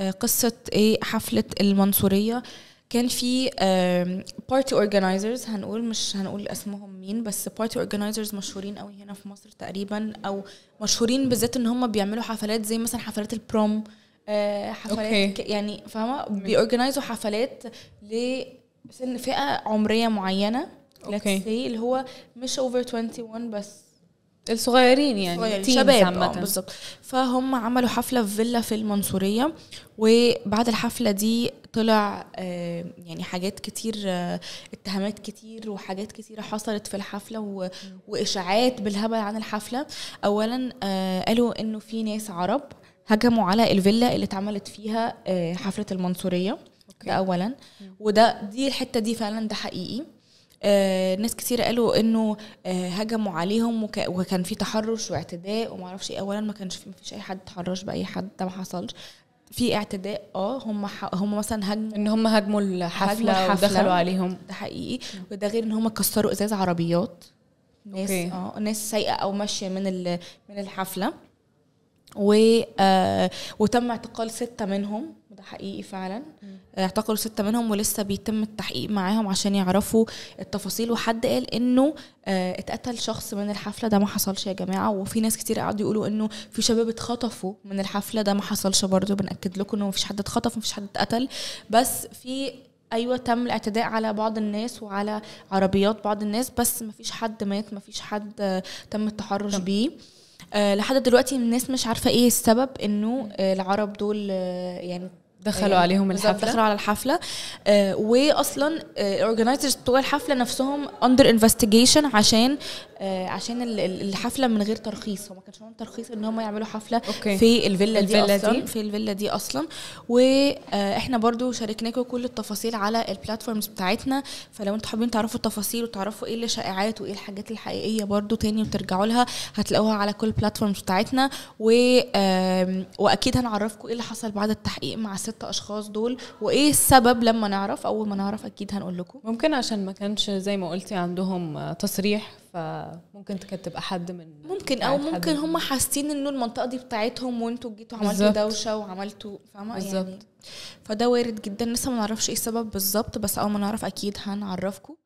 آه، قصه ايه حفله المنصوريه كان في بارتي اورجنايزرز هنقول مش هنقول اسمهم مين بس بارتي اورجنايزرز مشهورين قوي هنا في مصر تقريبا او مشهورين بالذات ان هم بيعملوا حفلات زي مثلا حفلات البروم آه، حفلات okay. يعني فاهمه بيورجنايزوا حفلات لسن فئه عمريه معينه اوكي okay. اللي هو مش اوفر 21 بس الصغيرين يعني الشباب شباب آه، بالظبط فهم عملوا حفله في فيلا في المنصوريه وبعد الحفله دي طلع آه، يعني حاجات كتير آه، اتهامات كتير وحاجات كتيره حصلت في الحفله واشاعات بالهبل عن الحفله اولا قالوا انه في ناس عرب هجموا على الفيلا اللي اتعملت فيها حفله المنصوريه أوكي. ده اولا وده دي الحته دي فعلا ده حقيقي آه ناس كتير قالوا انه آه هجموا عليهم وك... وكان في تحرش واعتداء وما اعرفش ايه اولا ما كانش في مفيش اي حد تحرش باي حد ده ما حصلش في اعتداء اه هم هم مثلا هجموا ان هم هجموا الحفله, هجموا الحفلة ودخلوا عليهم ده حقيقي وده غير ان هم كسروا ازاز عربيات ناس اه ناس سايقه او ماشيه من من الحفله و آه وتم اعتقال سته منهم ده حقيقي فعلا آه، اعتقلوا ستة منهم ولسه بيتم التحقيق معاهم عشان يعرفوا التفاصيل وحد قال انه اه اتقتل شخص من الحفلة ده ما حصلش يا جماعة وفي ناس كتير قعدوا يقولوا انه في شباب اتخطفوا من الحفلة ده ما حصلش برضه بنأكد لكم انه ما فيش حد اتخطف فيش حد اتقتل بس في ايوه تم الاعتداء على بعض الناس وعلى عربيات بعض الناس بس ما فيش حد مات ما فيش حد آه، تم التحرش بيه آه، لحد دلوقتي الناس مش عارفه ايه السبب انه العرب دول يعني دخلوا آه، عليهم الحفله دخلوا على الحفله آه، واصلا الاورجنايزرز آه، بتوع الحفله نفسهم اندر انفستيجيشن عشان عشان الحفله من غير ترخيص هم ما كانش عندهم ترخيص ان هم يعملوا حفله أوكي. في الفيلا دي الفيلا اصلا دي. في الفيلا دي اصلا واحنا برضو شاركناكم كل التفاصيل على البلاتفورمز بتاعتنا فلو انتم حابين تعرفوا التفاصيل وتعرفوا ايه الشائعات وايه الحاجات الحقيقيه برضو تاني وترجعوا لها هتلاقوها على كل البلاتفورمز بتاعتنا و واكيد هنعرفكم ايه اللي حصل بعد التحقيق مع ست الست اشخاص دول وايه السبب لما نعرف اول ما نعرف اكيد هنقول لكم ممكن عشان ما كانش زي ما قلتي عندهم تصريح فممكن تكتب احد من ممكن او ممكن هم حاسين انه المنطقه دي بتاعتهم وانتوا جيتوا عملتوا دوشه وعملتوا فاهمه يعني بالظبط يعني فده وارد جدا لسه ما نعرفش ايه السبب بالظبط بس اول ما نعرف اكيد هنعرفكم